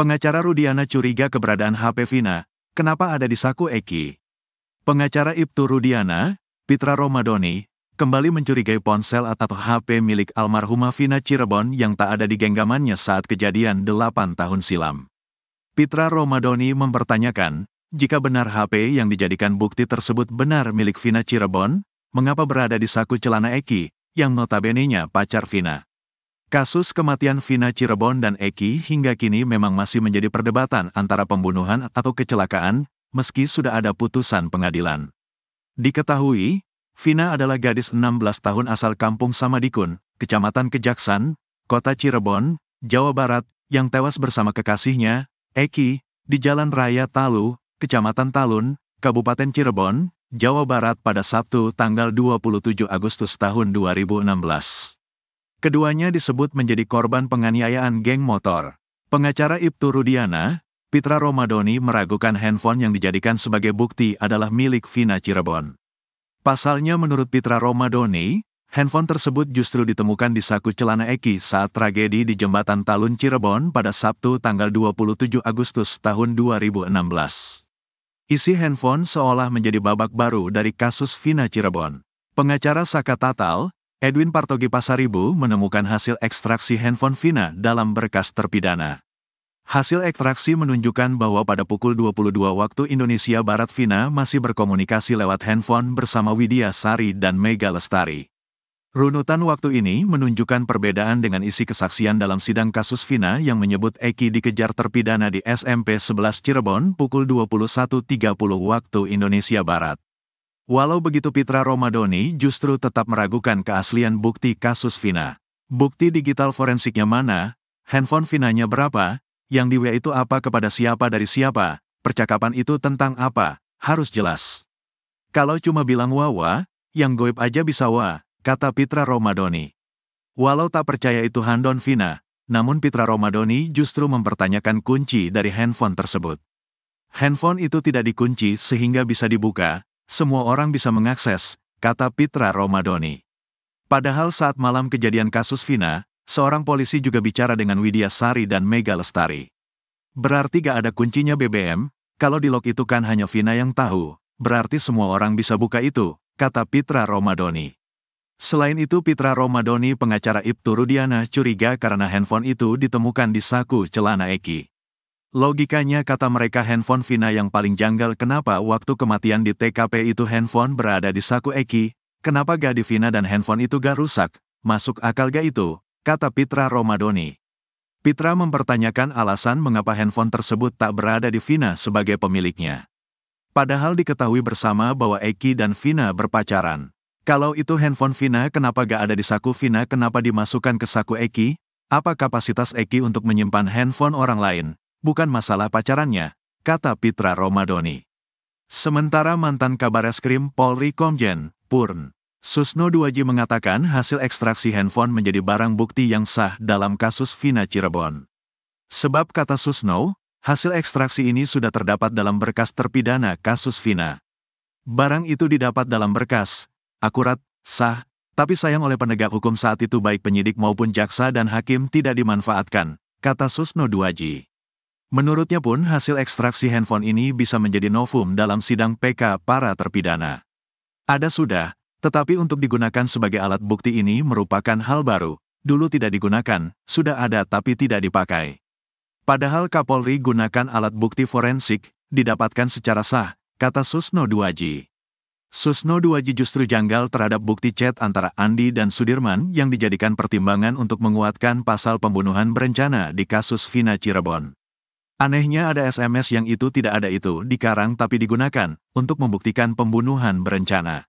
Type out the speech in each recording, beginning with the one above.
Pengacara Rudiana curiga keberadaan HP Vina, kenapa ada di saku Eki? Pengacara Ibtu Rudiana, Pitra Romadoni, kembali mencurigai ponsel atau HP milik almarhumah Vina Cirebon yang tak ada di genggamannya saat kejadian 8 tahun silam. Pitra Romadoni mempertanyakan, jika benar HP yang dijadikan bukti tersebut benar milik Vina Cirebon, mengapa berada di saku celana Eki, yang notabenenya pacar Vina? Kasus kematian Vina Cirebon dan Eki hingga kini memang masih menjadi perdebatan antara pembunuhan atau kecelakaan, meski sudah ada putusan pengadilan. Diketahui, Vina adalah gadis 16 tahun asal kampung Samadikun, Kecamatan Kejaksan, Kota Cirebon, Jawa Barat, yang tewas bersama kekasihnya, Eki, di Jalan Raya Talu, Kecamatan Talun, Kabupaten Cirebon, Jawa Barat pada Sabtu tanggal 27 Agustus tahun 2016. Keduanya disebut menjadi korban penganiayaan geng motor. Pengacara Ibtu Rudiana, Pitra Romadoni meragukan handphone yang dijadikan sebagai bukti adalah milik Vina Cirebon. Pasalnya menurut Pitra Romadoni, handphone tersebut justru ditemukan di saku celana Eki saat tragedi di Jembatan Talun Cirebon pada Sabtu tanggal 27 Agustus tahun 2016. Isi handphone seolah menjadi babak baru dari kasus Vina Cirebon. Pengacara Saka Tatal, Edwin Partogi Pasaribu menemukan hasil ekstraksi handphone Vina dalam berkas terpidana. Hasil ekstraksi menunjukkan bahwa pada pukul 22 waktu Indonesia Barat Vina masih berkomunikasi lewat handphone bersama Widya Sari dan Mega Lestari. Runutan waktu ini menunjukkan perbedaan dengan isi kesaksian dalam sidang kasus Vina yang menyebut Eki dikejar terpidana di SMP 11 Cirebon pukul 21.30 waktu Indonesia Barat. Walau begitu Pitra Romadoni justru tetap meragukan keaslian bukti kasus Vina. Bukti digital forensiknya mana, handphone Vinanya berapa, yang di WA itu apa kepada siapa dari siapa, percakapan itu tentang apa, harus jelas. Kalau cuma bilang wawa, yang goib aja bisa wa, kata Pitra Romadoni. Walau tak percaya itu Handon Vina, namun Pitra Romadoni justru mempertanyakan kunci dari handphone tersebut. Handphone itu tidak dikunci sehingga bisa dibuka, semua orang bisa mengakses, kata Pitra Romadoni. Padahal saat malam kejadian kasus Vina, seorang polisi juga bicara dengan Widya Sari dan Mega Lestari. Berarti gak ada kuncinya BBM, kalau di log itu kan hanya Vina yang tahu, berarti semua orang bisa buka itu, kata Pitra Romadoni. Selain itu Pitra Romadoni pengacara Ibtu Rudiana curiga karena handphone itu ditemukan di saku celana Eki. Logikanya kata mereka handphone Vina yang paling janggal kenapa waktu kematian di TKP itu handphone berada di saku Eki, kenapa gak di Vina dan handphone itu gak rusak, masuk akal gak itu, kata Pitra Romadoni. Pitra mempertanyakan alasan mengapa handphone tersebut tak berada di Vina sebagai pemiliknya. Padahal diketahui bersama bahwa Eki dan Vina berpacaran. Kalau itu handphone Vina kenapa gak ada di saku Vina kenapa dimasukkan ke saku Eki? Apa kapasitas Eki untuk menyimpan handphone orang lain? bukan masalah pacarannya, kata Pitra Romadoni. Sementara mantan Kabareskrim Polri Komjen, Purn, Susno Duwaji mengatakan hasil ekstraksi handphone menjadi barang bukti yang sah dalam kasus Vina Cirebon. Sebab kata Susno, hasil ekstraksi ini sudah terdapat dalam berkas terpidana kasus Vina. Barang itu didapat dalam berkas, akurat, sah, tapi sayang oleh penegak hukum saat itu baik penyidik maupun jaksa dan hakim tidak dimanfaatkan, kata Susno Duwaji. Menurutnya pun hasil ekstraksi handphone ini bisa menjadi novum dalam sidang PK para terpidana. Ada sudah, tetapi untuk digunakan sebagai alat bukti ini merupakan hal baru. Dulu tidak digunakan, sudah ada tapi tidak dipakai. Padahal Kapolri gunakan alat bukti forensik, didapatkan secara sah, kata Susno Duaji. Susno Duaji justru janggal terhadap bukti chat antara Andi dan Sudirman yang dijadikan pertimbangan untuk menguatkan pasal pembunuhan berencana di kasus Vina Cirebon. Anehnya ada SMS yang itu tidak ada itu dikarang tapi digunakan untuk membuktikan pembunuhan berencana.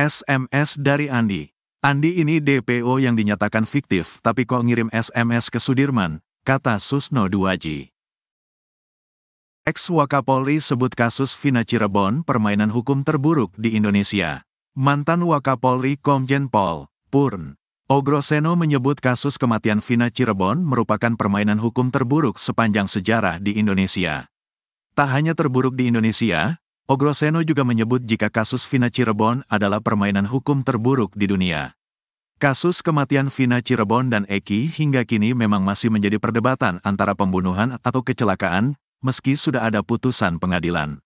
SMS dari Andi. Andi ini DPO yang dinyatakan fiktif tapi kok ngirim SMS ke Sudirman, kata Susno Duwaji. Ex-Wakapolri sebut kasus Vina Cirebon permainan hukum terburuk di Indonesia. Mantan Wakapolri Komjen Pol, Purn, Ogroseno menyebut kasus kematian Vina Cirebon merupakan permainan hukum terburuk sepanjang sejarah di Indonesia. Tak hanya terburuk di Indonesia, Ogroseno juga menyebut jika kasus Vina Cirebon adalah permainan hukum terburuk di dunia. Kasus kematian Vina Cirebon dan Eki hingga kini memang masih menjadi perdebatan antara pembunuhan atau kecelakaan, meski sudah ada putusan pengadilan.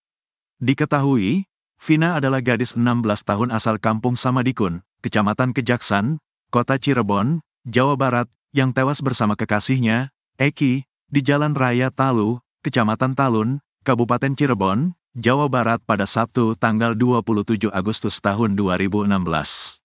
Diketahui, Vina adalah gadis 16 tahun asal kampung Samadikun, Kecamatan Kejaksan, kota Cirebon, Jawa Barat, yang tewas bersama kekasihnya, Eki, di Jalan Raya Talu, Kecamatan Talun, Kabupaten Cirebon, Jawa Barat pada Sabtu tanggal 27 Agustus tahun 2016.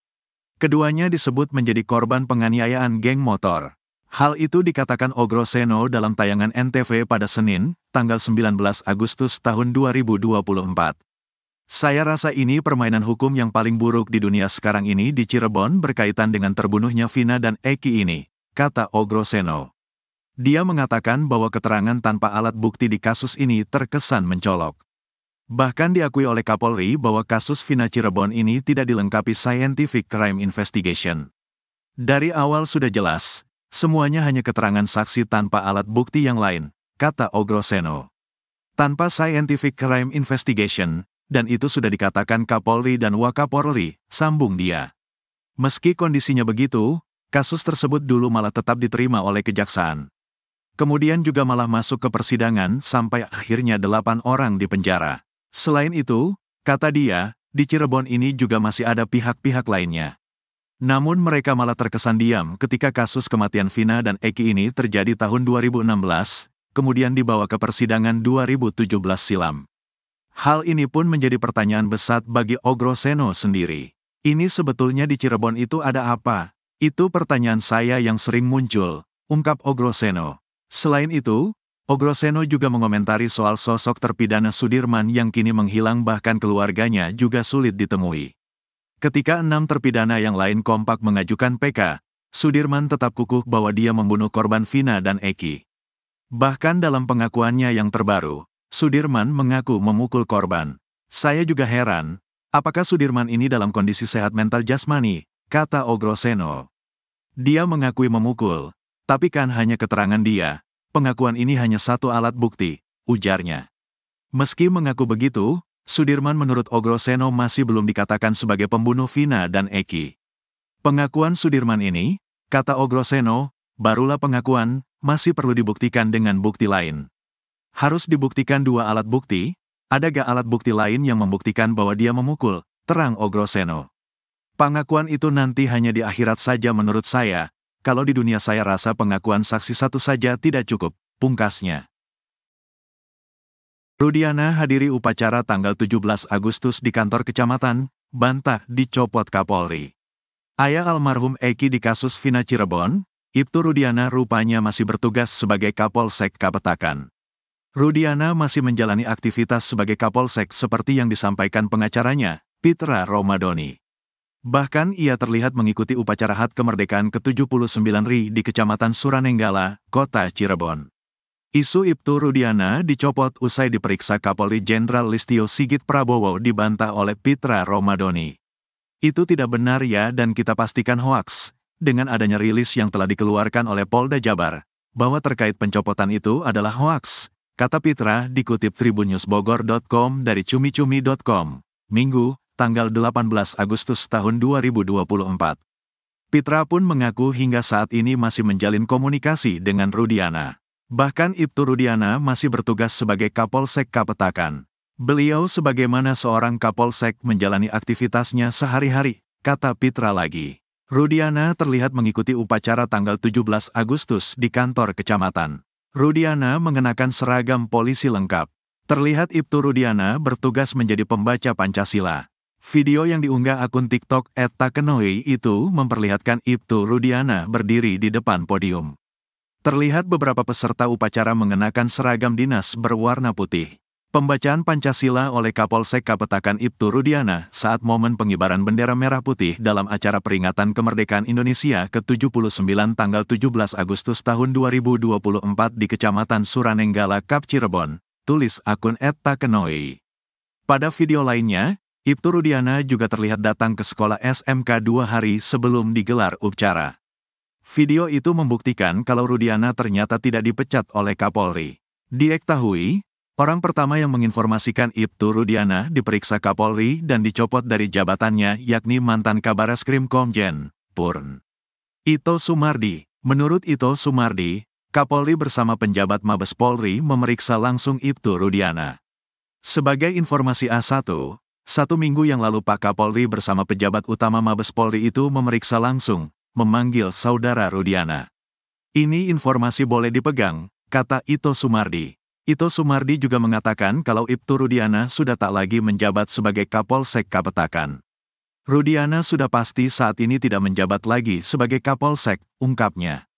Keduanya disebut menjadi korban penganiayaan geng motor. Hal itu dikatakan Ogro Seno dalam tayangan NTV pada Senin, tanggal 19 Agustus tahun 2024. Saya rasa ini permainan hukum yang paling buruk di dunia sekarang ini di Cirebon berkaitan dengan terbunuhnya Vina dan Eki ini, kata Ogroseno. Dia mengatakan bahwa keterangan tanpa alat bukti di kasus ini terkesan mencolok. Bahkan diakui oleh Kapolri bahwa kasus Vina Cirebon ini tidak dilengkapi scientific crime investigation. Dari awal sudah jelas, semuanya hanya keterangan saksi tanpa alat bukti yang lain, kata Ogroseno. Tanpa scientific crime investigation, dan itu sudah dikatakan Kapolri dan Wakapolri, sambung dia. Meski kondisinya begitu, kasus tersebut dulu malah tetap diterima oleh kejaksaan. Kemudian juga malah masuk ke persidangan sampai akhirnya delapan orang di penjara. Selain itu, kata dia, di Cirebon ini juga masih ada pihak-pihak lainnya. Namun mereka malah terkesan diam ketika kasus kematian Vina dan Eki ini terjadi tahun 2016, kemudian dibawa ke persidangan 2017 silam. Hal ini pun menjadi pertanyaan besar bagi Ogro Seno sendiri. Ini sebetulnya di Cirebon itu ada apa? Itu pertanyaan saya yang sering muncul, ungkap Ogro Seno. Selain itu, Ogro Seno juga mengomentari soal sosok terpidana Sudirman yang kini menghilang bahkan keluarganya juga sulit ditemui. Ketika enam terpidana yang lain kompak mengajukan PK, Sudirman tetap kukuh bahwa dia membunuh korban Vina dan Eki. Bahkan dalam pengakuannya yang terbaru, Sudirman mengaku memukul korban. Saya juga heran, apakah Sudirman ini dalam kondisi sehat mental jasmani, kata Ogroseno. Dia mengakui memukul, tapi kan hanya keterangan dia, pengakuan ini hanya satu alat bukti, ujarnya. Meski mengaku begitu, Sudirman menurut Ogroseno masih belum dikatakan sebagai pembunuh Vina dan Eki. Pengakuan Sudirman ini, kata Ogroseno, barulah pengakuan, masih perlu dibuktikan dengan bukti lain. Harus dibuktikan dua alat bukti, ada gak alat bukti lain yang membuktikan bahwa dia memukul, terang Ogroseno. Pengakuan itu nanti hanya di akhirat saja menurut saya, kalau di dunia saya rasa pengakuan saksi satu saja tidak cukup, pungkasnya. Rudiana hadiri upacara tanggal 17 Agustus di kantor kecamatan, bantah dicopot Kapolri. Ayah almarhum Eki di kasus Vina Cirebon, Ibtu Rudiana rupanya masih bertugas sebagai Kapolsek Kapetakan. Rudiana masih menjalani aktivitas sebagai Kapolsek seperti yang disampaikan pengacaranya, Pitra Romadoni. Bahkan ia terlihat mengikuti upacara HAT kemerdekaan ke-79 RI di Kecamatan Suranenggala, Kota Cirebon. Isu Ibtu Rudiana dicopot usai diperiksa Kapolri Jenderal Listio Sigit Prabowo dibantah oleh Pitra Romadoni. Itu tidak benar ya dan kita pastikan hoaks, dengan adanya rilis yang telah dikeluarkan oleh Polda Jabar, bahwa terkait pencopotan itu adalah hoaks, Kata Pitra dikutip tribunnews.bogor.com dari cumi-cumi.com, Minggu, tanggal 18 Agustus tahun 2024. Pitra pun mengaku hingga saat ini masih menjalin komunikasi dengan Rudiana. Bahkan Ibtu Rudiana masih bertugas sebagai Kapolsek Kapetakan. Beliau sebagaimana seorang Kapolsek menjalani aktivitasnya sehari-hari, kata Pitra lagi. Rudiana terlihat mengikuti upacara tanggal 17 Agustus di kantor kecamatan. Rudiana mengenakan seragam polisi lengkap. Terlihat Ibtu Rudiana bertugas menjadi pembaca Pancasila. Video yang diunggah akun TikTok @takenoi itu memperlihatkan Ibtu Rudiana berdiri di depan podium. Terlihat beberapa peserta upacara mengenakan seragam dinas berwarna putih. Pembacaan Pancasila oleh Kapolsek Kapetakan Ibtu Rudiana saat momen pengibaran bendera merah putih dalam acara peringatan kemerdekaan Indonesia ke-79 tanggal 17 Agustus tahun 2024 di Kecamatan Suranenggala, Kap Cirebon, tulis akun Etta Kenoi. Pada video lainnya, Ibtu Rudiana juga terlihat datang ke sekolah SMK dua hari sebelum digelar upacara. Video itu membuktikan kalau Rudiana ternyata tidak dipecat oleh Kapolri. Diketahui, Orang pertama yang menginformasikan Ibtu Rudiana diperiksa Kapolri dan dicopot dari jabatannya yakni mantan Krim Komjen, Purn. Ito Sumardi. Menurut Ito Sumardi, Kapolri bersama penjabat Mabes Polri memeriksa langsung Ibtu Rudiana. Sebagai informasi A1, satu minggu yang lalu Pak Kapolri bersama pejabat utama Mabes Polri itu memeriksa langsung, memanggil saudara Rudiana. Ini informasi boleh dipegang, kata Ito Sumardi. Ito Sumardi juga mengatakan kalau Ibtu Rudiana sudah tak lagi menjabat sebagai Kapolsek Kapetakan. Rudiana sudah pasti saat ini tidak menjabat lagi sebagai Kapolsek, ungkapnya.